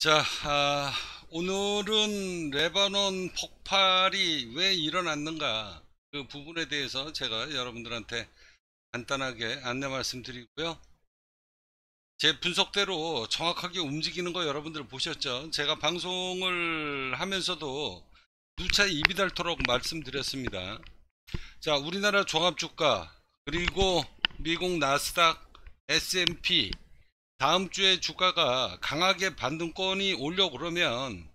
자, 아, 오늘은 레바논 폭발이 왜 일어났는가 그 부분에 대해서 제가 여러분들한테 간단하게 안내 말씀드리고요. 제 분석대로 정확하게 움직이는 거 여러분들 보셨죠? 제가 방송을 하면서도 누차 입이 닳도록 말씀드렸습니다. 자, 우리나라 종합주가 그리고 미국 나스닥 S&P 다음 주에 주가가 강하게 반등권이 올려 그러면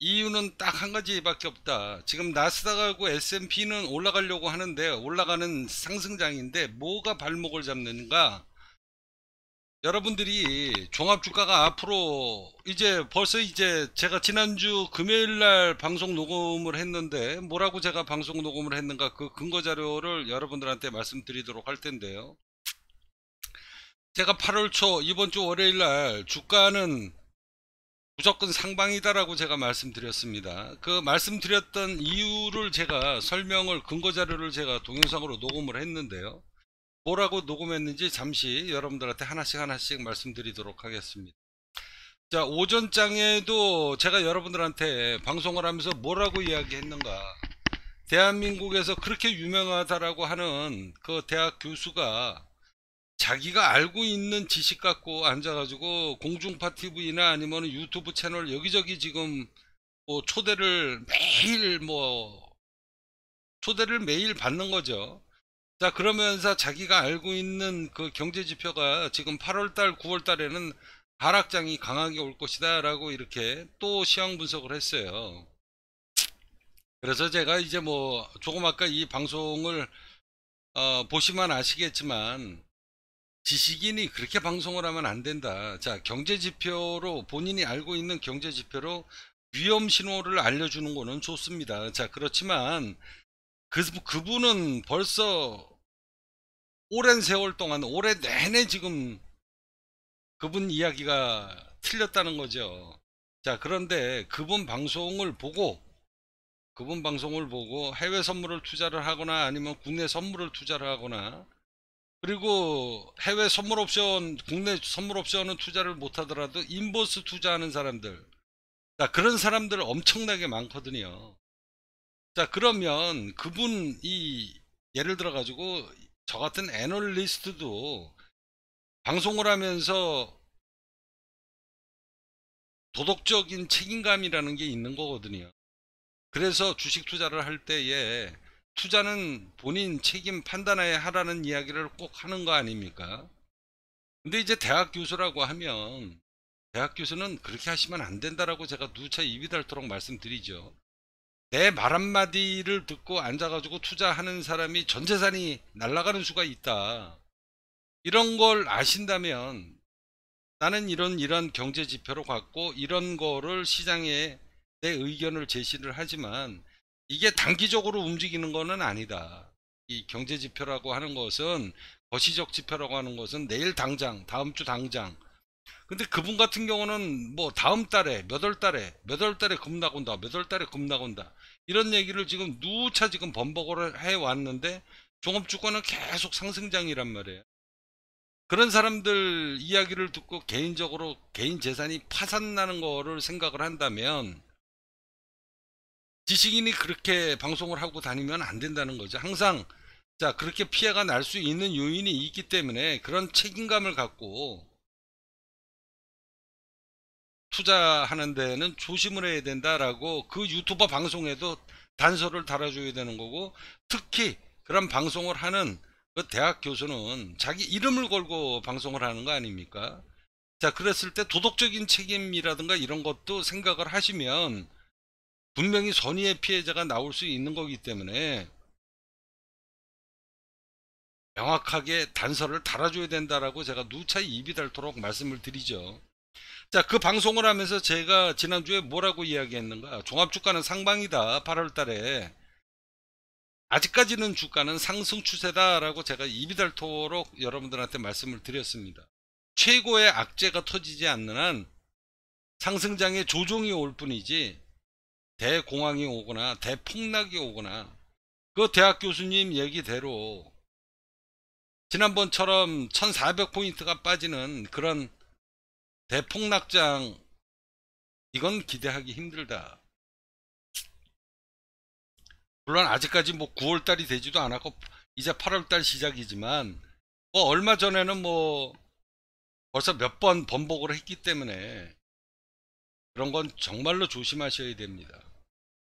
이유는 딱 한 가지밖에 없다. 지금 나스닥하고 S&P는 올라가려고 하는데 올라가는 상승장인데 뭐가 발목을 잡는가? 여러분들이 종합주가가 앞으로 이제 벌써 이제 제가 지난주 금요일날 방송 녹음을 했는데 뭐라고 제가 방송 녹음을 했는가 그 근거 자료를 여러분들한테 말씀드리도록 할 텐데요. 제가 8월 초 이번 주 월요일 날 주가는 무조건 상방이다라고 제가 말씀드렸습니다. 그 말씀드렸던 이유를 제가 설명을 근거 자료를 제가 동영상으로 녹음을 했는데요. 뭐라고 녹음했는지 잠시 여러분들한테 하나씩 하나씩 말씀드리도록 하겠습니다. 자, 오전장에도 제가 여러분들한테 방송을 하면서 뭐라고 이야기했는가? 대한민국에서 그렇게 유명하다라고 하는 그 대학 교수가 자기가 알고 있는 지식 갖고 앉아가지고 공중파 TV나 아니면 유튜브 채널 여기저기 지금 뭐 초대를 매일 뭐 초대를 매일 받는 거죠. 자 그러면서 자기가 알고 있는 그 경제 지표가 지금 8월달 9월달에는 하락장이 강하게 올 것이다 라고 이렇게 또 시황 분석을 했어요. 그래서 제가 이제 뭐 조금 아까 이 방송을 어, 보시면 아시겠지만 지식인이 그렇게 방송을 하면 안 된다. 자, 경제 지표로 본인이 알고 있는 경제 지표로 위험 신호를 알려주는 거는 좋습니다. 자, 그렇지만 그, 그분은 벌써 오랜 세월 동안 올해 내내 지금 그분 이야기가 틀렸다는 거죠. 자, 그런데 그분 방송을 보고 그분 방송을 보고 해외 선물을 투자를 하거나 아니면 국내 선물을 투자를 하거나 그리고 해외 선물 옵션, 국내 선물 옵션은 투자를 못 하더라도 인버스 투자하는 사람들. 자, 그런 사람들 엄청나게 많거든요. 자, 그러면 그분이 예를 들어 가지고 저 같은 애널리스트도 방송을 하면서 도덕적인 책임감이라는 게 있는 거거든요. 그래서 주식 투자를 할 때에 투자는 본인 책임 판단하에 하라는 이야기를 꼭 하는 거 아닙니까? 근데 이제 대학 교수라고 하면 대학 교수는 그렇게 하시면 안 된다라고 제가 누차 입이 닳도록 말씀드리죠. 내 말 한마디를 듣고 앉아가지고 투자하는 사람이 전 재산이 날아가는 수가 있다. 이런 걸 아신다면 나는 이런 이런 경제 지표로 갖고 이런 거를 시장에 내 의견을 제시를 하지만 이게 단기적으로 움직이는 것은 아니다. 이 경제 지표라고 하는 것은 거시적 지표라고 하는 것은 내일 당장, 다음 주 당장. 근데 그분 같은 경우는 뭐 다음 달에 몇 월 달에 몇 월 달에 금 나온다, 몇 월 달에 금 나온다 이런 얘기를 지금 누차 지금 번복을 해 왔는데 종업주권은 계속 상승장이란 말이에요. 그런 사람들 이야기를 듣고 개인적으로 개인 재산이 파산나는 거를 생각을 한다면 지식인이 그렇게 방송을 하고 다니면 안 된다는 거죠. 항상 자 그렇게 피해가 날 수 있는 요인이 있기 때문에 그런 책임감을 갖고 투자하는 데는 조심을 해야 된다라고 그 유튜버 방송에도 단서를 달아줘야 되는 거고 특히 그런 방송을 하는 그 대학 교수는 자기 이름을 걸고 방송을 하는 거 아닙니까? 자 그랬을 때 도덕적인 책임이라든가 이런 것도 생각을 하시면 분명히 선의의 피해자가 나올 수 있는 거기 때문에 명확하게 단서를 달아줘야 된다라고 제가 누차 입이 닳도록 말씀을 드리죠. 자, 그 방송을 하면서 제가 지난주에 뭐라고 이야기했는가? 종합 주가는 상방이다. 8월 달에. 아직까지는 주가는 상승 추세다라고 제가 입이 닳도록 여러분들한테 말씀을 드렸습니다. 최고의 악재가 터지지 않는 한 상승장에 조종이 올 뿐이지 대공황이 오거나 대폭락이 오거나 그 대학 교수님 얘기대로 지난번처럼 1400포인트가 빠지는 그런 대폭락장 이건 기대하기 힘들다. 물론 아직까지 뭐 9월달이 되지도 않았고 이제 8월달 시작이지만 뭐 얼마 전에는 뭐 벌써 몇 번 번복을 했기 때문에 그런 건 정말로 조심하셔야 됩니다.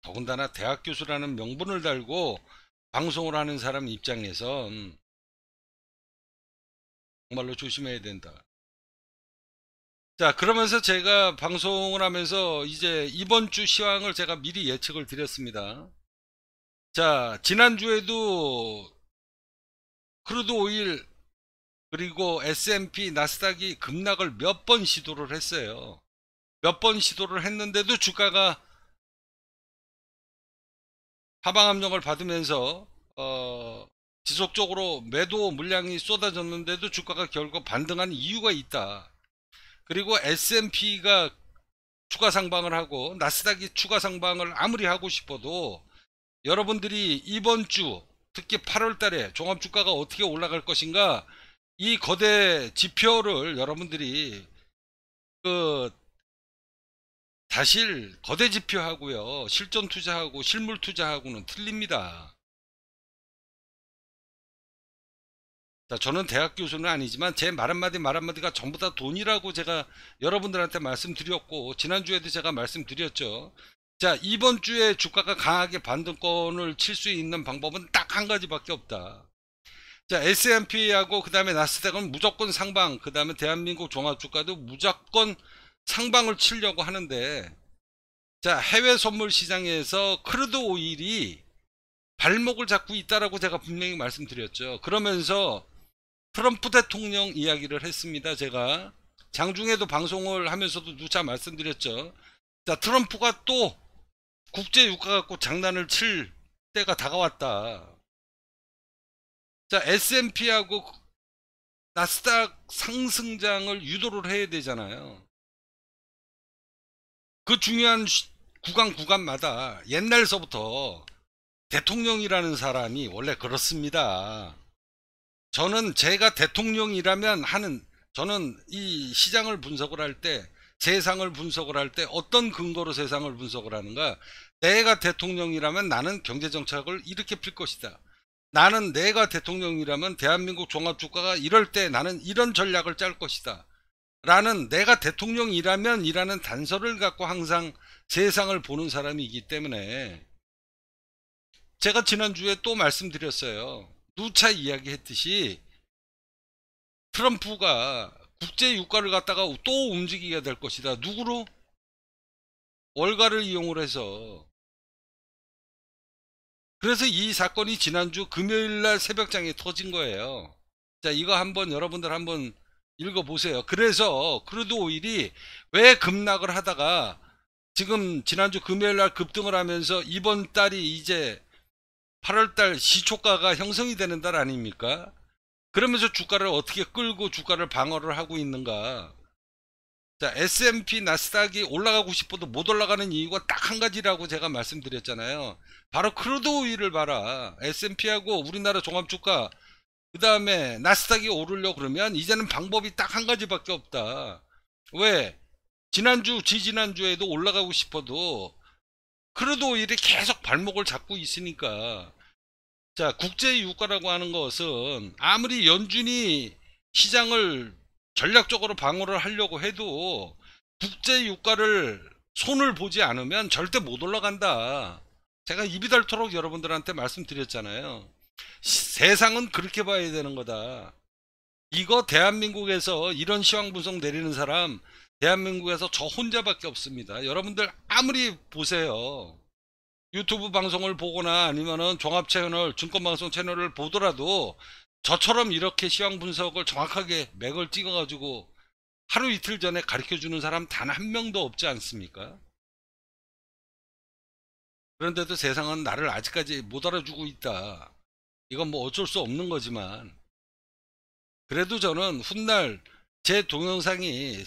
더군다나 대학 교수라는 명분을 달고 방송을 하는 사람 입장에서 정말로 조심해야 된다. 자 그러면서 제가 방송을 하면서 이제 이번 주 시황을 제가 미리 예측을 드렸습니다. 자 지난주에도 크루드 오일 그리고 S&P 나스닥이 급락을 몇 번 시도를 했어요. 몇 번 시도를 했는데도 주가가 하방 압력을 받으면서 어, 지속적으로 매도 물량이 쏟아졌는데도 주가가 결국 반등한 이유가 있다. 그리고 S&P가 추가 상방을 하고 나스닥이 추가 상방을 아무리 하고 싶어도 여러분들이 이번 주 특히 8월 달에 종합 주가가 어떻게 올라갈 것인가 이 거대 지표를 여러분들이 그 사실 거대 지표하고요. 실전 투자하고 실물 투자하고는 틀립니다. 자, 저는 대학 교수는 아니지만 제 말 한마디 말 한마디가 전부 다 돈이라고 제가 여러분들한테 말씀드렸고 지난주에도 제가 말씀드렸죠. 자, 이번 주에 주가가 강하게 반등권을 칠 수 있는 방법은 딱 한 가지밖에 없다. 자, S&P하고 그다음에 나스닥은 무조건 상방, 그다음에 대한민국 종합주가도 무조건 상방을 치려고 하는데 자 해외 선물 시장에서 크루드 오일이 발목을 잡고 있다라고 제가 분명히 말씀드렸죠. 그러면서 트럼프 대통령 이야기를 했습니다. 제가 장중에도 방송을 하면서도 누차 말씀드렸죠. 자 트럼프가 또 국제 유가 갖고 장난을 칠 때가 다가왔다. 자 S&P하고 나스닥 상승장을 유도를 해야 되잖아요. 그 중요한 구간 구간마다 옛날서부터 대통령이라는 사람이 원래 그렇습니다. 저는 제가 대통령이라면 하는 저는 이 시장을 분석을 할 때 세상을 분석을 할 때 어떤 근거로 세상을 분석을 하는가 내가 대통령이라면 나는 경제정책을 이렇게 풀 것이다. 나는 내가 대통령이라면 대한민국 종합주가가 이럴 때 나는 이런 전략을 짤 것이다. 라는 내가 대통령이라면 이라는 단서를 갖고 항상 세상을 보는 사람이기 때문에 제가 지난주에 또 말씀드렸어요. 누차 이야기했듯이 트럼프가 국제 유가를 갖다가 또 움직이게 될 것이다. 누구로? 월가를 이용을 해서 그래서 이 사건이 지난주 금요일 날 새벽장에 터진 거예요. 자, 이거 한번 여러분들 한번 읽어보세요. 그래서 크루드 오일이 왜 급락을 하다가 지금 지난주 금요일 날 급등을 하면서 이번 달이 이제 8월달 시초가가 형성이 되는 달 아닙니까? 그러면서 주가를 어떻게 끌고 주가를 방어를 하고 있는가? 자, S&P 나스닥이 올라가고 싶어도 못 올라가는 이유가 딱 한 가지라고 제가 말씀드렸잖아요. 바로 크루드 오일을 봐라. S&P하고 우리나라 종합주가 그 다음에 나스닥이 오르려 고 그러면 이제는 방법이 딱 한 가지밖에 없다. 왜? 지난주, 지지난주에도 올라가고 싶어도 그래도 이렇게 계속 발목을 잡고 있으니까 자 국제유가라고 하는 것은 아무리 연준이 시장을 전략적으로 방어를 하려고 해도 국제유가를 손을 보지 않으면 절대 못 올라간다 제가 입이 닳도록 여러분들한테 말씀드렸잖아요 세상은 그렇게 봐야 되는 거다. 이거 대한민국에서 이런 시황 분석 내리는 사람 대한민국에서 저 혼자밖에 없습니다. 여러분들 아무리 보세요. 유튜브 방송을 보거나 아니면은 종합 채널, 증권 방송 채널을 보더라도 저처럼 이렇게 시황 분석을 정확하게 맥을 찍어 가지고 하루 이틀 전에 가르쳐 주는 사람 단 한 명도 없지 않습니까? 그런데도 세상은 나를 아직까지 못 알아주고 있다. 이건 뭐 어쩔 수 없는 거지만 그래도 저는 훗날 제 동영상이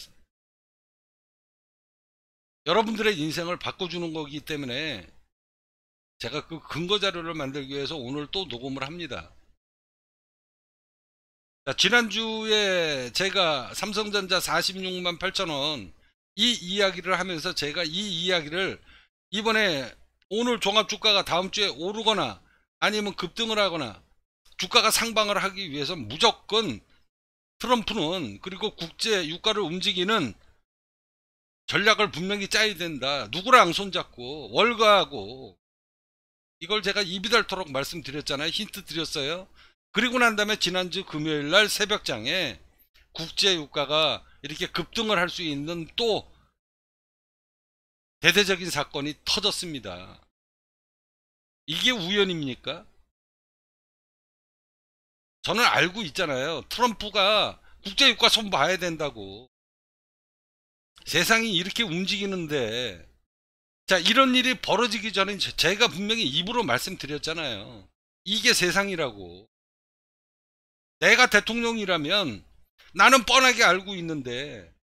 여러분들의 인생을 바꿔주는 거기 때문에 제가 그 근거 자료를 만들기 위해서 오늘 또 녹음을 합니다. 자, 지난주에 제가 삼성전자 46만 8천원 이 이야기를 하면서 제가 이 이야기를 이번에 오늘 종합주가가 다음 주에 오르거나 아니면 급등을 하거나 주가가 상방을 하기 위해서 무조건 트럼프는 그리고 국제 유가를 움직이는 전략을 분명히 짜야 된다. 누구랑 손잡고 월가하고 이걸 제가 입이 닳도록 말씀드렸잖아요. 힌트 드렸어요. 그리고 난 다음에 지난주 금요일 날 새벽장에 국제 유가가 이렇게 급등을 할 수 있는 또 대대적인 사건이 터졌습니다. 이게 우연입니까? 저는 알고 있잖아요. 트럼프가 국제유가 손 봐야 된다고. 세상이 이렇게 움직이는데, 자, 이런 일이 벌어지기 전에 제가 분명히 입으로 말씀드렸잖아요. 이게 세상이라고. 내가 대통령이라면 나는 뻔하게 알고 있는데,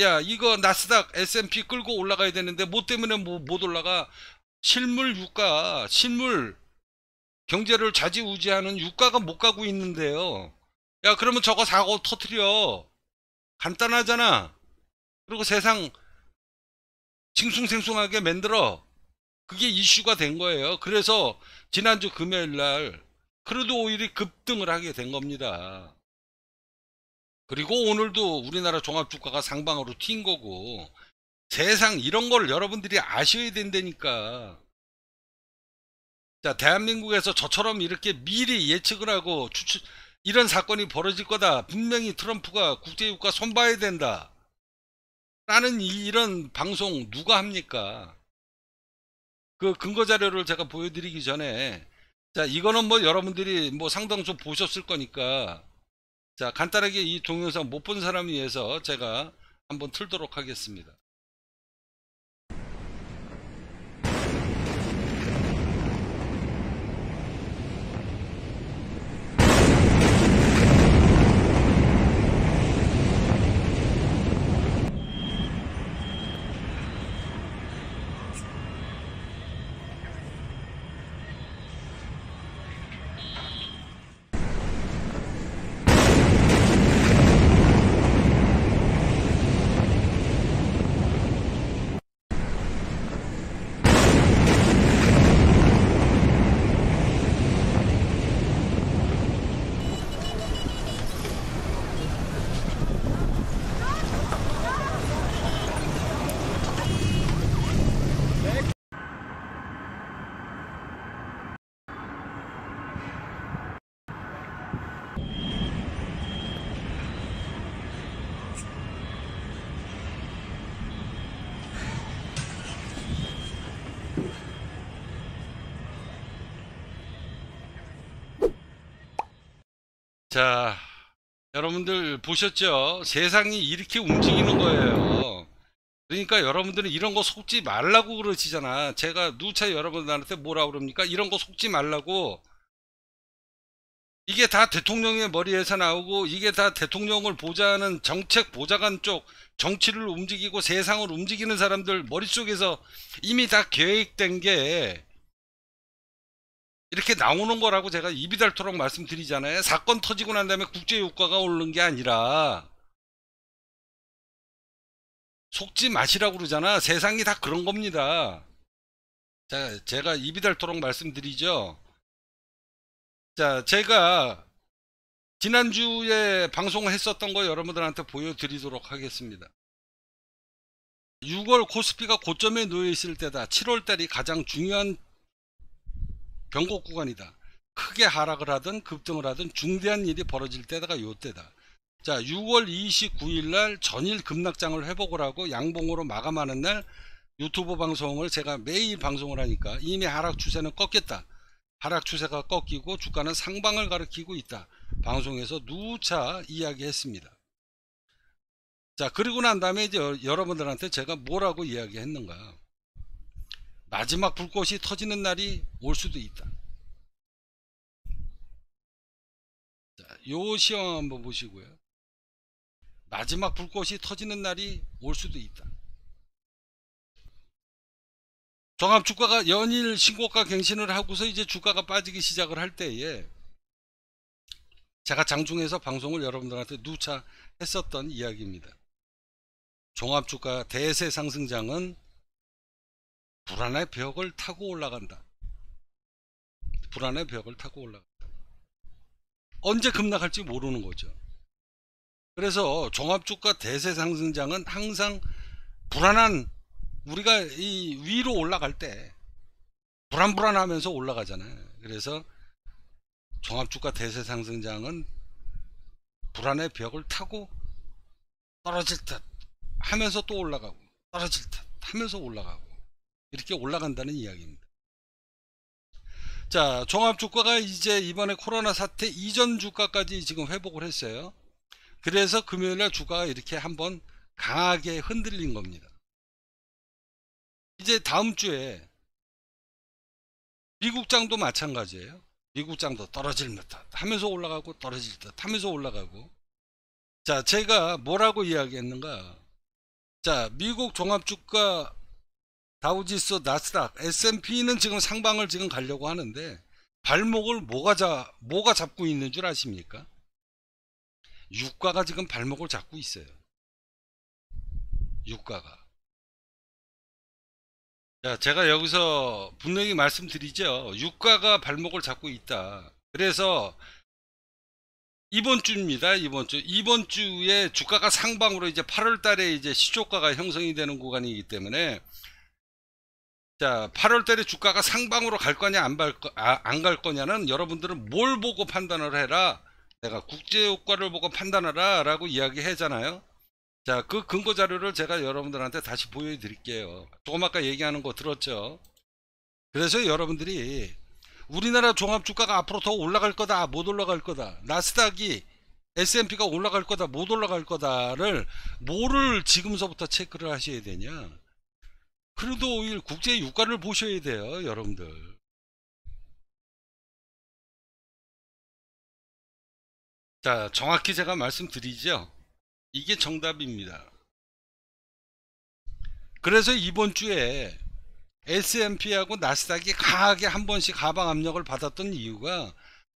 야, 이거 나스닥 S&P 끌고 올라가야 되는데, 뭐 때문에 뭐, 못 올라가? 실물 유가, 실물 경제를 좌지우지하는 유가가 못 가고 있는데요. 야, 그러면 저거 사고 터트려. 간단하잖아. 그리고 세상 징숭생숭하게 만들어. 그게 이슈가 된 거예요. 그래서 지난주 금요일 날 그래도 오일이 급등을 하게 된 겁니다. 그리고 오늘도 우리나라 종합주가가 상방으로 튄 거고 세상 이런 걸 여러분들이 아셔야 된다니까. 자, 대한민국에서 저처럼 이렇게 미리 예측을 하고 추측, 이런 사건이 벌어질 거다. 분명히 트럼프가 국제유가 손봐야 된다. 라는 이런 방송 누가 합니까? 그 근거 자료를 제가 보여드리기 전에 자 이거는 뭐 여러분들이 뭐 상당수 보셨을 거니까 자 간단하게 이 동영상 못 본 사람 위해서 제가 한번 틀도록 하겠습니다. 자, 여러분들 보셨죠? 세상이 이렇게 움직이는 거예요. 그러니까 여러분들은 이런 거 속지 말라고 그러시잖아. 제가 누차 여러분들한테 뭐라 그럽니까? 이런 거 속지 말라고. 이게 다 대통령의 머리에서 나오고 이게 다 대통령을 보좌하는 정책 보좌관 쪽 정치를 움직이고 세상을 움직이는 사람들 머릿속에서 이미 다 계획된 게 이렇게 나오는 거라고 제가 입이 닳도록 말씀드리잖아요. 사건 터지고 난 다음에 국제 효과가 오른 게 아니라 속지 마시라고 그러잖아. 세상이 다 그런 겁니다. 자, 제가 입이 닳도록 말씀드리죠. 자, 제가 지난주에 방송을 했었던 거 여러분들한테 보여드리도록 하겠습니다. 6월 코스피가 고점에 놓여 있을 때다. 7월 달이 가장 중요한 변곡 구간이다. 크게 하락을 하든 급등을 하든 중대한 일이 벌어질 때다가 요때다. 자, 6월 29일 날 전일 급락장을 회복을 하고 양봉으로 마감하는 날 유튜브 방송을 제가 매일 방송을 하니까 이미 하락 추세는 꺾였다. 하락 추세가 꺾이고 주가는 상방을 가리키고 있다. 방송에서 누차 이야기했습니다. 자, 그리고 난 다음에 이제 여러분들한테 제가 뭐라고 이야기했는가? 마지막 불꽃이 터지는 날이 올 수도 있다. 자, 요 시험 한번 보시고요. 마지막 불꽃이 터지는 날이 올 수도 있다. 종합 주가가 연일 신고가 갱신을 하고서 이제 주가가 빠지기 시작을 할 때에 제가 장중에서 방송을 여러분들한테 누차 했었던 이야기입니다. 종합주가 대세 상승장은 불안의 벽을 타고 올라간다. 불안의 벽을 타고 올라간다. 언제 급락할지 모르는 거죠. 그래서 종합주가 대세 상승장은 항상 불안한 우리가 이 위로 올라갈 때 불안불안하면서 올라가잖아요. 그래서 종합주가 대세 상승장은 불안의 벽을 타고 떨어질 듯 하면서 또 올라가고 떨어질 듯 하면서 올라가고 이렇게 올라간다는 이야기입니다. 자, 종합 주가가 이제 이번에 코로나 사태 이전 주가까지 지금 회복을 했어요. 그래서 금요일 날 주가가 이렇게 한번 강하게 흔들린 겁니다. 이제 다음 주에 미국장도 마찬가지예요. 미국장도 떨어질 듯 하면서 올라가고 떨어질 듯 하면서 올라가고 자 제가 뭐라고 이야기했는가 자 미국 종합주가 다우지수, 나스닥, S&P는 지금 상방을 지금 가려고 하는데 발목을 뭐가 자 뭐가 잡고 있는 줄 아십니까? 유가가 지금 발목을 잡고 있어요. 유가가. 자, 제가 여기서 분명히 말씀드리죠. 유가가 발목을 잡고 있다. 그래서 이번 주입니다. 이번 주. 이번 주에 주가가 상방으로 이제 8월 달에 이제 시초가가 형성이 되는 구간이기 때문에 자, 8월 달에 주가가 상방으로 갈 거냐 안갈 아, 안갈 거냐는 여러분들은 뭘 보고 판단을 해라. 내가 국제 효과를 보고 판단하라라고 이야기하잖아요. 자, 그 근거 자료를 제가 여러분들한테 다시 보여 드릴게요. 조금 아까 얘기하는 거 들었죠? 그래서 여러분들이 우리나라 종합 주가가 앞으로 더 올라갈 거다, 못 올라갈 거다. 나스닥이 S&P가 올라갈 거다, 못 올라갈 거다를 뭐를 지금서부터 체크를 하셔야 되냐? 그래도 오일 국제 유가를 보셔야 돼요, 여러분들. 자, 정확히 제가 말씀드리죠. 이게 정답입니다. 그래서 이번 주에 S&P하고 나스닥이 강하게 한 번씩 하방 압력을 받았던 이유가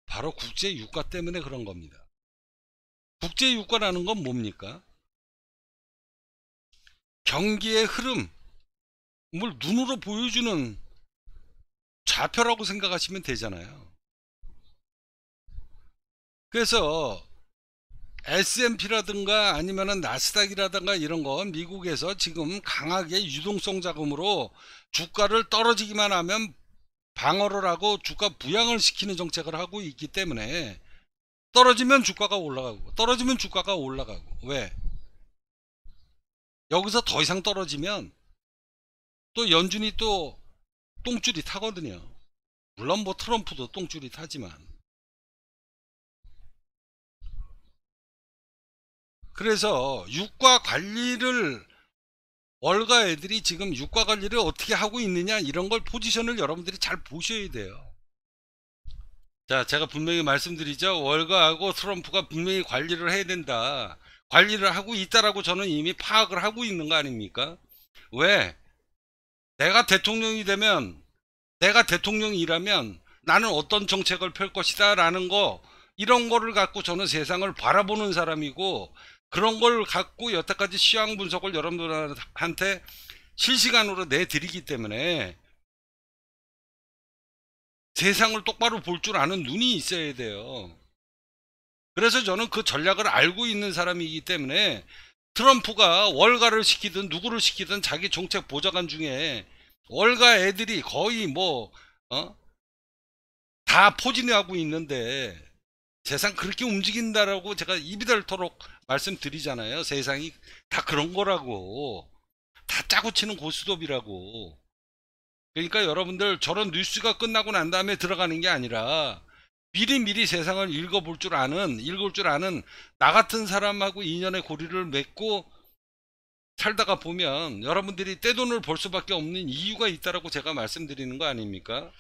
바로 국제 유가 때문에 그런 겁니다. 국제 유가라는 건 뭡니까? 경기의 흐름, 뭘 눈으로 보여주는 좌표라고 생각하시면 되잖아요. 그래서 S&P라든가 아니면 나스닥이라든가 이런 거 미국에서 지금 강하게 유동성 자금으로 주가를 떨어지기만 하면 방어를 하고 주가 부양을 시키는 정책을 하고 있기 때문에 떨어지면 주가가 올라가고 떨어지면 주가가 올라가고 왜? 여기서 더 이상 떨어지면 또 연준이 또 똥줄이 타거든요. 물론 뭐 트럼프도 똥줄이 타지만. 그래서 유가 관리를 월가 애들이 지금 유가 관리를 어떻게 하고 있느냐 이런 걸 포지션을 여러분들이 잘 보셔야 돼요. 자, 제가 분명히 말씀드리죠. 월가하고 트럼프가 분명히 관리를 해야 된다. 관리를 하고 있다라고 저는 이미 파악을 하고 있는 거 아닙니까? 왜? 내가 대통령이 되면 내가 대통령이라면 나는 어떤 정책을 펼 것이다 라는 거 이런 거를 갖고 저는 세상을 바라보는 사람이고 그런 걸 갖고 여태까지 시황 분석을 여러분들한테 실시간으로 내드리기 때문에 세상을 똑바로 볼 줄 아는 눈이 있어야 돼요. 그래서 저는 그 전략을 알고 있는 사람이기 때문에 트럼프가 월가를 시키든 누구를 시키든 자기 정책 보좌관 중에 월가 애들이 거의 뭐, 어? 다 포진하고 있는데 세상 그렇게 움직인다라고 제가 입이 닳도록 말씀드리잖아요. 세상이 다 그런 거라고. 다 짜고 치는 고스톱이라고. 그러니까 여러분들 저런 뉴스가 끝나고 난 다음에 들어가는 게 아니라 미리미리 세상을 읽어볼 줄 아는 읽을 줄 아는 나 같은 사람하고 인연의 고리를 맺고 살다가 보면 여러분들이 떼돈을 벌 수밖에 없는 이유가 있다라고 제가 말씀드리는 거 아닙니까?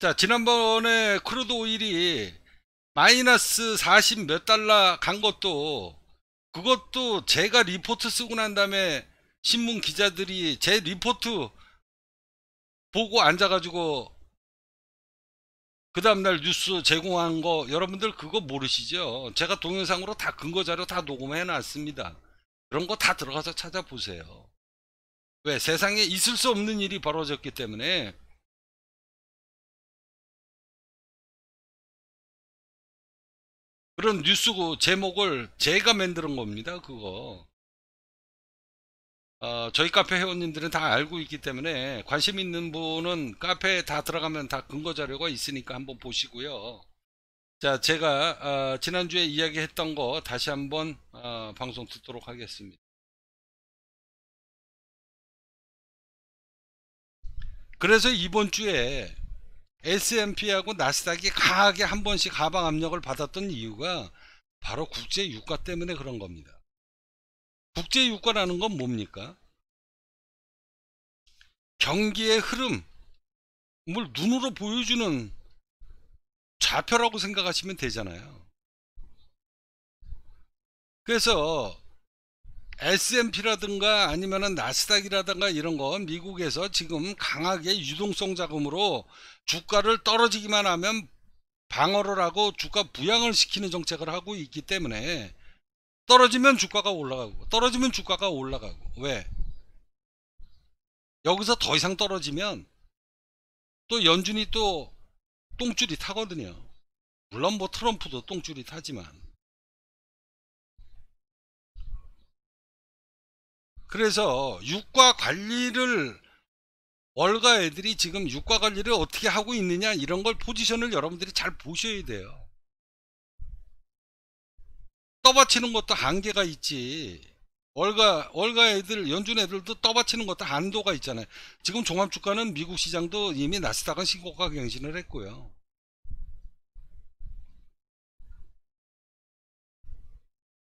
자 지난번에 크루드 오일이 마이너스 40 몇 달러 간 것도 그것도 제가 리포트 쓰고 난 다음에 신문 기자들이 제 리포트 보고 앉아가지고 그 다음날 뉴스 제공한 거 여러분들 그거 모르시죠? 제가 동영상으로 다 근거 자료 다 녹음해 놨습니다. 그런 거 다 들어가서 찾아보세요. 왜? 세상에 있을 수 없는 일이 벌어졌기 때문에 그런 뉴스 그 제목을 제가 만드는 겁니다. 그거. 어, 저희 카페 회원님들은 다 알고 있기 때문에 관심 있는 분은 카페에 다 들어가면 다 근거 자료가 있으니까 한번 보시고요. 자, 제가 어, 지난주에 이야기했던 거 다시 한번 어, 방송 듣도록 하겠습니다. 그래서 이번 주에 S&P하고 나스닥이 강하게 한 번씩 하방 압력을 받았던 이유가 바로 국제 유가 때문에 그런 겁니다. 국제유가라는 건 뭡니까? 경기의 흐름을 눈으로 보여주는 좌표라고 생각하시면 되잖아요. 그래서 S&P라든가 아니면 나스닥이라든가 이런 건 미국에서 지금 강하게 유동성 자금으로 주가를 떨어지기만 하면 방어를 하고 주가 부양을 시키는 정책을 하고 있기 때문에 떨어지면 주가가 올라가고 떨어지면 주가가 올라가고 왜? 여기서 더 이상 떨어지면 또 연준이 또 똥줄이 타거든요. 물론 뭐 트럼프도 똥줄이 타지만 그래서 유가 관리를 월가 애들이 지금 유가 관리를 어떻게 하고 있느냐 이런 걸 포지션을 여러분들이 잘 보셔야 돼요. 떠받치는 것도 한계가 있지. 월가, 월가 애들, 연준 애들도 떠받치는 것도 한도가 있잖아요. 지금 종합주가는 미국 시장도 이미 나스닥은 신고가 갱신을 했고요.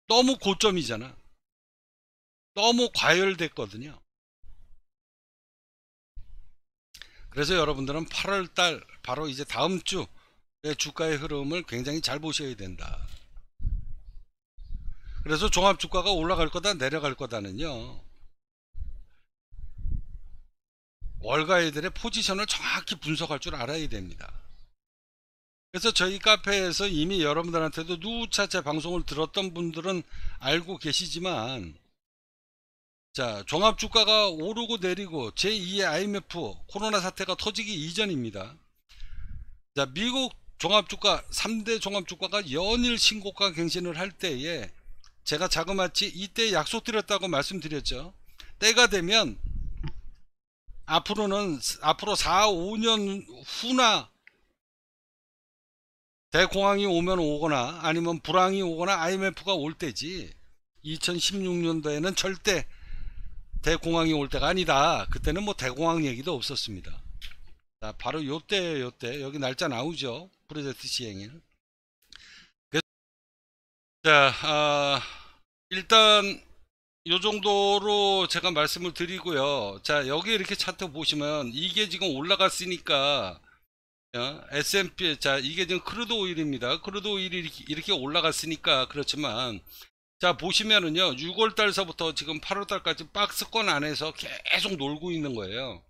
너무 고점이잖아. 너무 과열됐거든요. 그래서 여러분들은 8월달 바로 이제 다음 주 주가의 흐름을 굉장히 잘 보셔야 된다. 그래서 종합 주가가 올라갈 거다 내려갈 거다는요. 월가애들의 포지션을 정확히 분석할 줄 알아야 됩니다. 그래서 저희 카페에서 이미 여러분들한테도 누차 제 방송을 들었던 분들은 알고 계시지만 자 종합주가가 오르고 내리고 제2의 IMF 코로나 사태가 터지기 이전입니다. 자 미국 종합주가 3대 종합주가가 연일 신고가 갱신을 할 때에 제가 자그마치 이때 약속드렸다고 말씀드렸죠. 때가 되면 앞으로는 앞으로 4, 5년 후나 대공황이 오면 오거나 아니면 불황이 오거나 IMF가 올 때지 2016년도에는 절대 대공황이 올 때가 아니다. 그때는 뭐 대공황 얘기도 없었습니다. 자, 바로 요때예요, 요때. 여기 날짜 나오죠. 프로젝트 시행일. 자, 아, 일단 이 정도로 제가 말씀을 드리고요. 자, 여기 이렇게 차트 보시면 이게 지금 올라갔으니까 어, S&P 자, 이게 지금 크루드 오일입니다. 크루드 오일이 이렇게 올라갔으니까 그렇지만 자, 보시면은요. 6월 달서부터 지금 8월 달까지 박스권 안에서 계속 놀고 있는 거예요.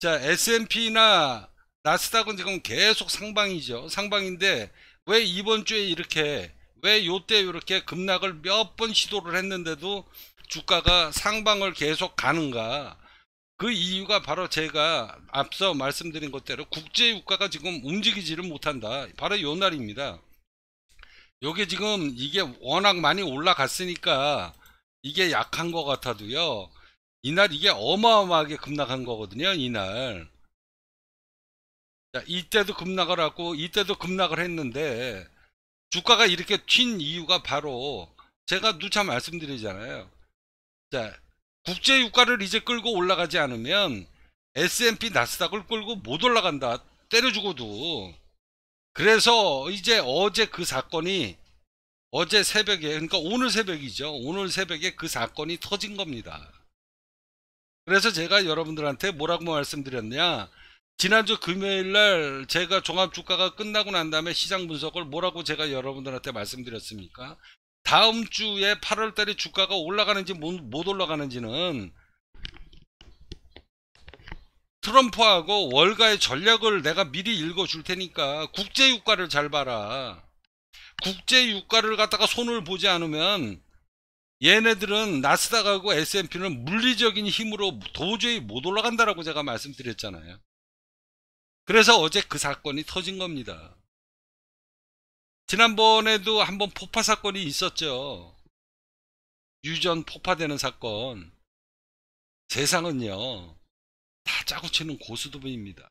자, S&P나 나스닥은 지금 계속 상방이죠. 상방인데 왜 이번 주에 이렇게 왜 요때 이렇게 급락을 몇 번 시도를 했는데도 주가가 상방을 계속 가는가 그 이유가 바로 제가 앞서 말씀드린 것대로 국제유가가 지금 움직이지를 못한다 바로 요 날입니다 요게 지금 이게 워낙 많이 올라갔으니까 이게 약한 것 같아도요 이날 이게 어마어마하게 급락한 거거든요 이날 이때도 급락을 하고 이때도 급락을 했는데 주가가 이렇게 튄 이유가 바로 제가 누차 말씀드리잖아요. 자, 국제 유가를 이제 끌고 올라가지 않으면 S&P 나스닥을 끌고 못 올라간다. 때려주고도. 그래서 이제 어제 그 사건이 어제 새벽에 그러니까 오늘 새벽이죠. 오늘 새벽에 그 사건이 터진 겁니다. 그래서 제가 여러분들한테 뭐라고 말씀드렸냐 지난주 금요일 날 제가 종합 주가가 끝나고 난 다음에 시장 분석을 뭐라고 제가 여러분들한테 말씀드렸습니까? 다음 주에 8월 달에 주가가 올라가는지 못 올라가는지는 트럼프하고 월가의 전략을 내가 미리 읽어 줄 테니까 국제 유가를 잘 봐라. 국제 유가를 갖다가 손을 보지 않으면 얘네들은 나스닥하고 S&P는 물리적인 힘으로 도저히 못 올라간다라고 제가 말씀드렸잖아요. 그래서 어제 그 사건이 터진 겁니다. 지난번에도 한번 폭파 사건이 있었죠. 유전 폭파되는 사건. 세상은요, 다 짜고 치는 고수도분입니다.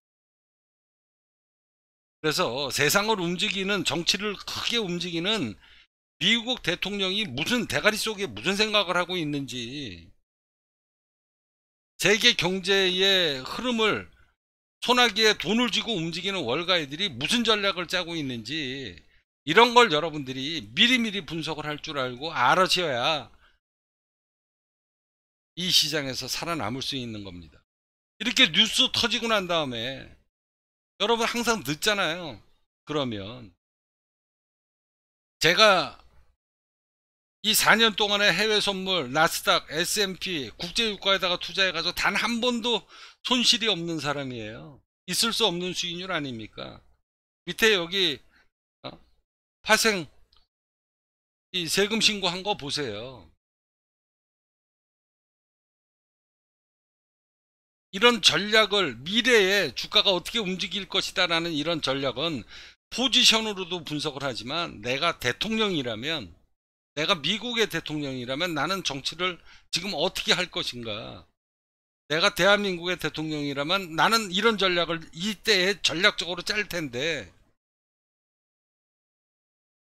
그래서 세상을 움직이는, 정치를 크게 움직이는 미국 대통령이 무슨 대가리 속에 무슨 생각을 하고 있는지, 세계 경제의 흐름을 소나기에 돈을 쥐고 움직이는 월가애들이 무슨 전략을 짜고 있는지 이런 걸 여러분들이 미리미리 분석을 할 줄 알고 알아셔야 이 시장에서 살아남을 수 있는 겁니다. 이렇게 뉴스 터지고 난 다음에 여러분 항상 늦잖아요. 그러면 제가 이 4년 동안의 해외 선물, 나스닥, S&P, 국제유가에다가 투자해가지고 단 한 번도 손실이 없는 사람이에요. 있을 수 없는 수익률 아닙니까? 밑에 여기 어? 파생 이 세금 신고한 거 보세요. 이런 전략을 미래에 주가가 어떻게 움직일 것이다 라는 이런 전략은 포지션으로도 분석을 하지만 내가 대통령이라면 내가 미국의 대통령이라면 나는 정치를 지금 어떻게 할 것인가. 내가 대한민국의 대통령이라면 나는 이런 전략을 이때에 전략적으로 짤 텐데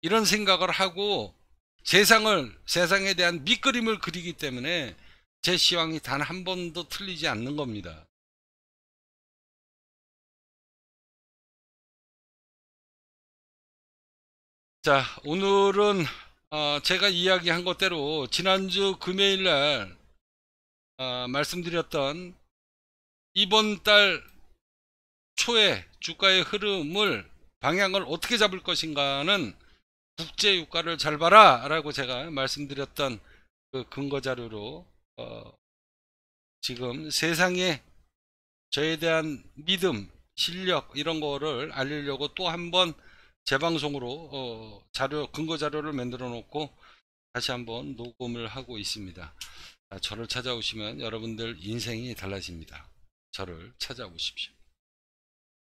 이런 생각을 하고 세상을 세상에 대한 밑그림을 그리기 때문에 제 시황이 단 한 번도 틀리지 않는 겁니다. 자 오늘은 어, 제가 이야기한 것대로 지난주 금요일날 어, 말씀드렸던 이번 달 초에 주가의 흐름을 방향을 어떻게 잡을 것인가는 국제 유가를 잘 봐라 라고 제가 말씀드렸던 그 근거 자료로 어, 지금 세상에 저에 대한 믿음 실력 이런 거를 알리려고 또 한번 재방송으로 어, 자료 근거 자료를 만들어 놓고 다시 한번 녹음을 하고 있습니다 저를 찾아오시면 여러분들 인생이 달라집니다 저를 찾아오십시오